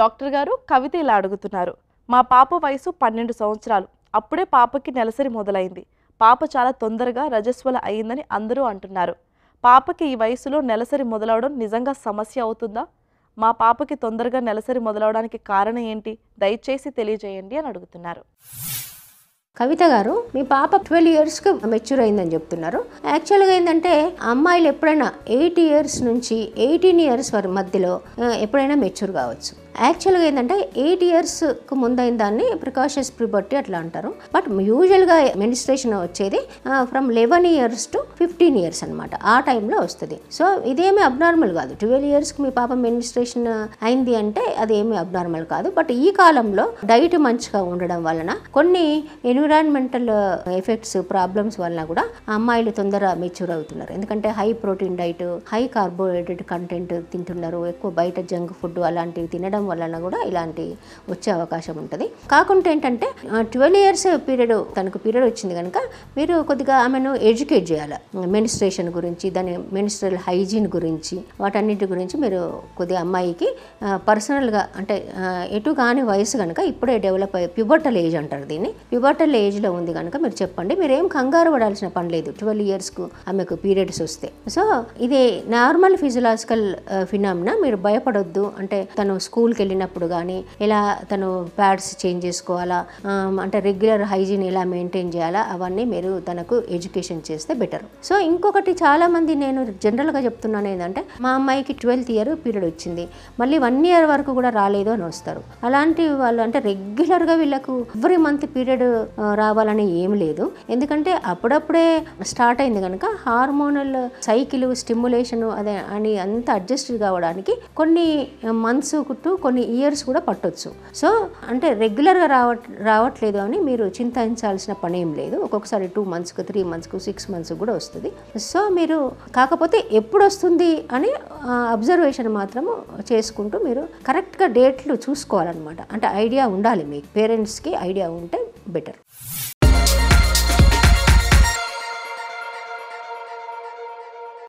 doctor గారు కవిత ఇలా అడుగుతున్నారు మా పాప వయసు పన్నెండు సంవత్సరాలు అప్పుడే పాపకి నెలసరి మొదలైంది పాప చాలా తొందరగా రజస్వల అయిందని అందరూ అంటున్నారు పాపకి ఈ వయసులో నెలసరి మొదలవడం నిజంగా సమస్య అవుతుందా మా పాపకి తొందరగా నెలసరి మొదలవడానికి కారణం ఏంటి దయచేసి తెలియజేయండి అని అడుగుతున్నారు కవిత గారు మీ పాప ట్వెల్వ్ ఇయర్స్కి మెచ్యూర్ అయిందని చెప్తున్నారు యాక్చువల్గా ఏంటంటే అమ్మాయిలు ఎప్పుడైనా ఎయిట్ ఇయర్స్ నుంచి ఎయిటీన్ ఇయర్స్ వారి మధ్యలో ఎప్పుడైనా మెచ్యూర్ కావచ్చు యాక్చువల్గా ఏంటంటే ఎయిట్ ఇయర్స్కు ముందైన దాన్ని ప్రికాషన్స్ ప్రిబట్టి అట్లా అంటారు బట్ యూజువల్గా మెనిస్ట్రేషన్ వచ్చేది from eleven years to fifteen years అనమాట ఆ టైంలో వస్తుంది సో ఇదేమీ అబ్నార్మల్ కాదు ట్వెల్వ్ ఇయర్స్కి మీ పాప మెనిస్ట్రేషన్ అయింది అంటే అది ఏమీ అబ్నార్మల్ కాదు బట్ ఈ కాలంలో డైట్ మంచిగా ఉండడం వలన కొన్ని ఎన్విరాన్మెంటల్ ఎఫెక్ట్స్ ప్రాబ్లమ్స్ వలన కూడా అమ్మాయిలు తొందర మెచ్యూర్ అవుతున్నారు ఎందుకంటే high protein diet high carbohydrate content తింటున్నారు ఎక్కువ బయట జంక్ ఫుడ్ అలాంటివి తినడం వలన కూడా ఇలాంటి వచ్చే అవకాశం ఉంటుంది కాకుండా ఏంటంటే ట్వెల్వ్ ఇయర్స్ పీరియడ్ తనకు పీరియడ్ వచ్చింది కనుక మీరు కొద్దిగా ఆమెను ఎడ్యుకేట్ చేయాలి మెనిస్ట్రేషన్ గురించి దాని మెనిస్ట్రల్ హైజీన్ గురించి వాటన్నిటి గురించి మీరు కొద్దిగా అమ్మాయికి పర్సనల్గా అంటే ఎటు కాని వయసు కనుక ఇప్పుడే డెవలప్ అయ్యే ప్యూబర్టల్ ఏజ్ అంటారు దీన్ని ప్యూబర్టల్ ఏజ్లో ఉంది కనుక మీరు చెప్పండి మీరు ఏం కంగారు పడాల్సిన పని లేదు ట్వెల్వ్ ఇయర్స్కు ఆమెకు పీరియడ్స్ వస్తే సో ఇది నార్మల్ ఫిజియలాజికల్ ఫినామినా మీరు భయపడొద్దు అంటే తను స్కూల్ స్కూల్కి వెళ్ళినప్పుడు కానీ ఎలా తను ప్యాడ్స్ చేంజ్ చేసుకోవాలా అంటే రెగ్యులర్ హైజీన్ ఎలా మెయింటైన్ చేయాలా అవన్నీ మీరు తనకు ఎడ్యుకేషన్ చేస్తే బెటర్ సో ఇంకొకటి చాలామంది నేను జనరల్గా చెప్తున్నాను ఏంటంటే మా అమ్మాయికి ట్వెల్త్ ఇయర్ పీరియడ్ వచ్చింది మళ్ళీ వన్ ఇయర్ వరకు కూడా రాలేదు అని వస్తారు అలాంటి వాళ్ళు అంటే రెగ్యులర్గా వీళ్ళకు ఎవ్రీ మంత్ పీరియడ్ రావాలని ఏం లేదు ఎందుకంటే అప్పుడప్పుడే స్టార్ట్ అయింది కనుక హార్మోనల్ సైకిల్ స్టిమ్యులేషన్ అదే అని అంత అడ్జస్ట్ కావడానికి కొన్ని మంత్స్ కుట్టు కొన్ని ఇయర్స్ కూడా పట్టొచ్చు సో అంటే రెగ్యులర్గా రావ రావట్లేదు అని మీరు చింతించాల్సిన పని ఏం లేదు ఒక్కొక్కసారి టూ మంత్స్కి త్రీ మంత్స్కి సిక్స్ మంత్స్కి కూడా వస్తుంది సో మీరు కాకపోతే ఎప్పుడు వస్తుంది అని అబ్జర్వేషన్ మాత్రము చేసుకుంటూ మీరు కరెక్ట్గా డేట్లు చూసుకోవాలన్నమాట అంటే ఐడియా ఉండాలి మీకు పేరెంట్స్కి ఐడియా ఉంటే బెటర్